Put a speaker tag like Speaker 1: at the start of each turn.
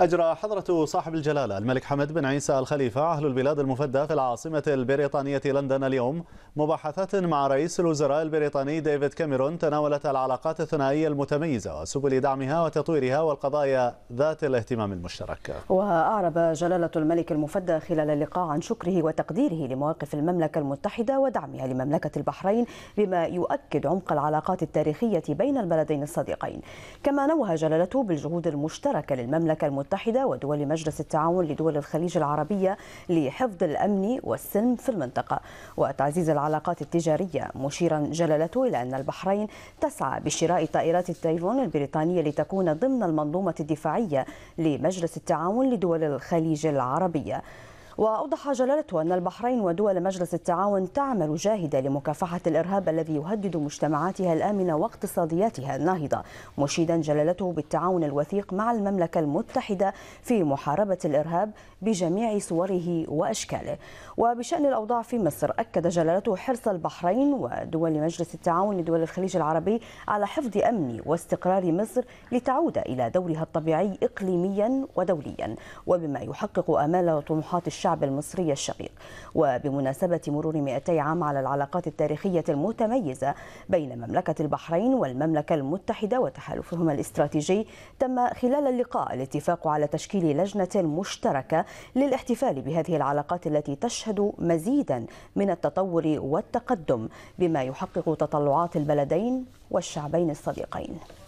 Speaker 1: أجرى حضرة صاحب الجلالة الملك حمد بن عيسى الخليفة أهل البلاد المفدى في العاصمة البريطانية لندن اليوم مباحثات مع رئيس الوزراء البريطاني ديفيد كاميرون تناولت العلاقات الثنائية المتميزة وسبل دعمها وتطويرها والقضايا ذات الاهتمام المشترك
Speaker 2: وأعرب جلالة الملك المفدى خلال اللقاء عن شكره وتقديره لمواقف المملكة المتحدة ودعمها لمملكة البحرين بما يؤكد عمق العلاقات التاريخية بين البلدين الصديقين كما نوه جلالته بالجهود المشتركة للمملكة المتحدة المتحدة ودول مجلس التعاون لدول الخليج العربية لحفظ الأمن والسلم في المنطقة وتعزيز العلاقات التجارية مشيرا جلالته إلى أن البحرين تسعى بشراء طائرات التايفون البريطانية لتكون ضمن المنظومة الدفاعية لمجلس التعاون لدول الخليج العربية وأوضح جلالته أن البحرين ودول مجلس التعاون تعمل جاهدة لمكافحة الإرهاب الذي يهدد مجتمعاتها الآمنة واقتصادياتها الناهضة مشيدا جلالته بالتعاون الوثيق مع المملكة المتحدة في محاربة الإرهاب بجميع صوره وأشكاله وبشأن الأوضاع في مصر أكد جلالته حرص البحرين ودول مجلس التعاون لدول الخليج العربي على حفظ أمن واستقرار مصر لتعود إلى دورها الطبيعي إقليميا ودوليا وبما يحقق آمال وطموحات الشعب الشعب المصري الشقيق وبمناسبة مرور 200 عام على العلاقات التاريخية المتميزة بين مملكة البحرين والمملكة المتحدة وتحالفهما الاستراتيجي تم خلال اللقاء الاتفاق على تشكيل لجنة مشتركة للاحتفال بهذه العلاقات التي تشهد مزيدا من التطور والتقدم بما يحقق تطلعات البلدين والشعبين الصديقين